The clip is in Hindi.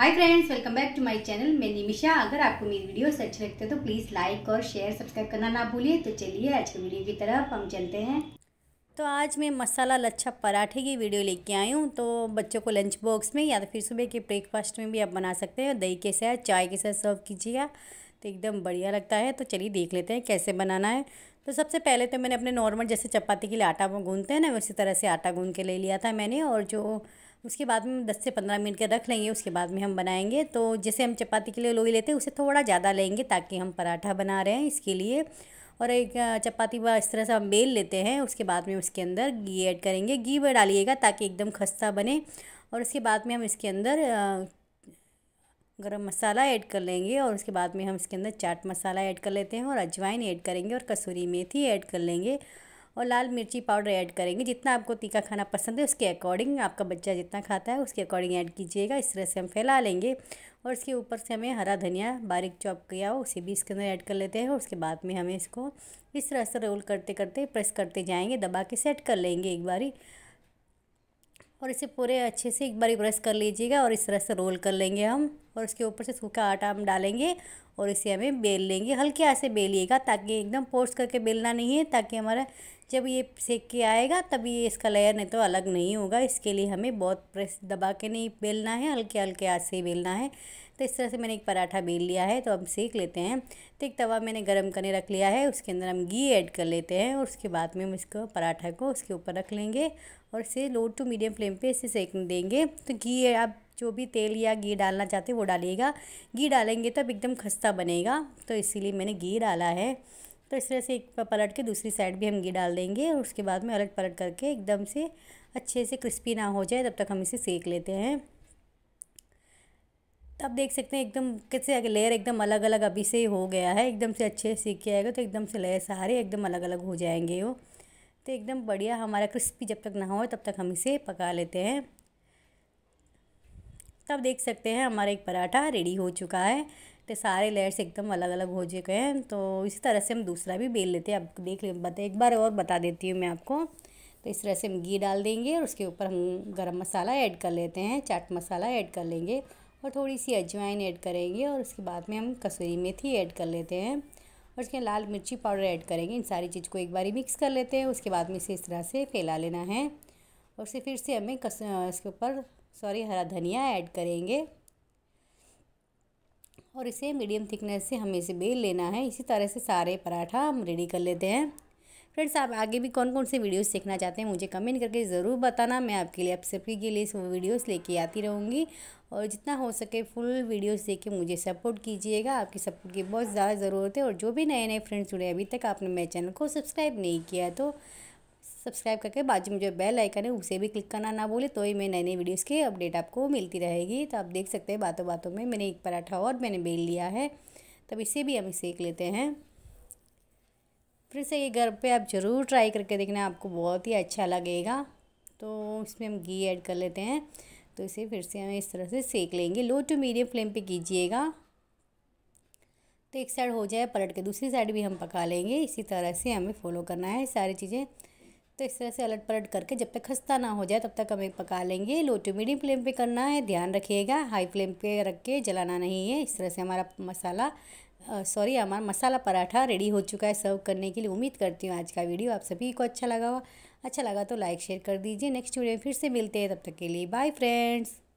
hi friends welcome back to my channel मैं निमिशा अगर आपको मेरी वीडियो अच्छे लगते हैं तो प्लीज़ लाइक और शेयर सब्सक्राइब करना ना भूलिए तो चलिए आज के वीडियो की तरफ हम चलते हैं तो आज मैं मसाला लच्छा पराठे की वीडियो लेके आई हूँ तो बच्चों को लंच बॉक्स में या तो फिर सुबह के ब्रेकफास्ट में भी आप बना सकते हैं दही के साथ चाय के साथ सर्व कीजिएगा तो एकदम बढ़िया लगता है तो चलिए देख लेते हैं कैसे बनाना है तो सबसे पहले तो मैंने अपने नॉर्मल जैसे चपाती के लिए आटा गूंधते हैं ना उसी तरह से आटा गूंध के ले लिया था मैंने और जो उसके बाद में दस से पंद्रह मिनट के रख लेंगे उसके बाद में हम बनाएंगे तो जैसे हम चपाती के लिए लोई लेते हैं उसे थोड़ा ज़्यादा लेंगे ताकि हम पराठा बना रहे हैं इसके लिए और एक चपाती व इस तरह से हम बेल लेते हैं उसके बाद में उसके अंदर घी ऐड करेंगे घी वह डालिएगा ताकि एकदम खस्ता बने और उसके बाद में हम इसके अंदर गरम मसाला ऐड कर लेंगे और उसके बाद में हम इसके अंदर चाट मसाला ऐड कर लेते हैं और अजवाइन ऐड करेंगे और कसूरी मेथी ऐड कर लेंगे और लाल मिर्ची पाउडर ऐड करेंगे जितना आपको तीखा खाना पसंद है उसके अकॉर्डिंग आपका बच्चा जितना खाता है उसके अकॉर्डिंग ऐड कीजिएगा इस तरह से हम फैला लेंगे और इसके ऊपर से हमें हरा धनिया बारीक चॉप किया हो उसे भी इसके अंदर ऐड कर लेते हैं और उसके बाद में हमें इसको इस तरह से रोल करते करते प्रेस करते जाएंगे दबा के सेट कर लेंगे एक बारी और इसे पूरे अच्छे से एक बारी प्रेस कर लीजिएगा और इस तरह से रोल कर लेंगे हम और उसके ऊपर से सूखा आटा हम डालेंगे और इसे हमें बेल लेंगे हल्के हाथ से बेलिएगा ताकि एकदम पोस्ट करके बेलना नहीं है ताकि हमारा जब ये सेक के आएगा तभी ये इसका लेयर नहीं तो अलग नहीं होगा इसके लिए हमें बहुत प्रेस दबा के नहीं बेलना है हल्के हल्के हाथ से ही बेलना है तो इस तरह से मैंने एक पराठा बेल लिया है तो हम सेक लेते हैं तो एक तवा मैंने गर्म करने रख लिया है उसके अंदर हम घी ऐड कर लेते हैं और उसके बाद में हम इसको पराठा को उसके ऊपर रख लेंगे और इसे लो टू मीडियम फ्लेम पर इसे सेकने देंगे तो घी आप जो भी तेल या घी डालना चाहते हैं वो डालिएगा घी डालेंगे तब एकदम खस्ता बनेगा तो इसीलिए मैंने घी डाला है तो इस तरह से एक पलट के दूसरी साइड भी हम घी डाल देंगे और उसके बाद में अलट पलट करके एकदम से अच्छे से क्रिस्पी ना हो जाए तब तक हम इसे सेक लेते हैं तब देख सकते हैं एकदम कैसे लेयर एकदम अलग अलग अभी से हो गया है एकदम से अच्छे से सीख के आएगा तो एकदम से लेयर सारे एकदम अलग अलग हो जाएंगे वो तो एकदम बढ़िया हमारा क्रिस्पी जब तक ना हो तब तक हम इसे पका लेते हैं तब देख सकते हैं हमारा एक पराठा रेडी हो चुका है तो सारे लेयर्स एकदम अलग अलग हो चुके हैं तो इसी तरह से हम दूसरा भी बेल लेते हैं आप देख ले बता एक बार और बता देती हूँ मैं आपको तो इस तरह से हम घी डाल देंगे और उसके ऊपर हम गरम मसाला ऐड कर लेते हैं चाट मसाला ऐड कर लेंगे और थोड़ी सी अजवाइन ऐड करेंगे और उसके बाद में हम कसूरी मेथी ऐड कर लेते हैं और उसके लाल मिर्ची पाउडर ऐड करेंगे इन सारी चीज़ को एक बार ही मिक्स कर लेते हैं उसके बाद में इसे इस तरह से फैला लेना है और उसे फिर से हमें कस इसके ऊपर सॉरी हरा धनिया ऐड करेंगे और इसे मीडियम थिकनेस से हमें इसे बेल लेना है इसी तरह से सारे पराठा हम रेडी कर लेते हैं फ्रेंड्स आप आगे भी कौन कौन से वीडियोस सीखना चाहते हैं मुझे कमेंट करके ज़रूर बताना मैं आपके लिए आप सभी के लिए वो वीडियोस लेके आती रहूँगी और जितना हो सके फुल वीडियोस देख के मुझे सपोर्ट कीजिएगा आपकी सपोर्ट की बहुत ज़्यादा ज़रूरत है और जो भी नए नए फ्रेंड्स जुड़े अभी तक आपने मेरे चैनल को सब्सक्राइब नहीं किया तो सब्सक्राइब करके बाजू में जो बेल आइकन है उसे भी क्लिक करना ना बोले तो ही मैं नई नई वीडियोज़ की अपडेट आपको मिलती रहेगी तो आप देख सकते हैं बातों बातों में मैंने एक पराठा और मैंने बेल लिया है तब इसे भी हम सेक लेते हैं फिर से ये घर पे आप ज़रूर ट्राई करके देखना आपको बहुत ही अच्छा लगेगा तो इसमें हम घी ऐड कर लेते हैं तो इसे फिर से हम इस तरह से सेक लेंगे लो टू मीडियम फ्लेम पे कीजिएगा तो एक साइड हो जाए पलट के दूसरी साइड भी हम पका लेंगे इसी तरह से हमें फॉलो करना है सारी चीज़ें तो इस तरह से अलट पलट करके जब तक खस्ता ना हो जाए तब तक हमें पका लेंगे लो टू मीडियम फ्लेम पे करना है ध्यान रखिएगा हाई फ्लेम पे रख के जलाना नहीं है इस तरह से हमारा मसाला सॉरी हमारा मसाला पराठा रेडी हो चुका है सर्व करने के लिए उम्मीद करती हूँ आज का वीडियो आप सभी को अच्छा लगा हुआ अच्छा लगा तो लाइक शेयर कर दीजिए नेक्स्ट वीडियो फिर से मिलते हैं तब तक के लिए बाय फ्रेंड्स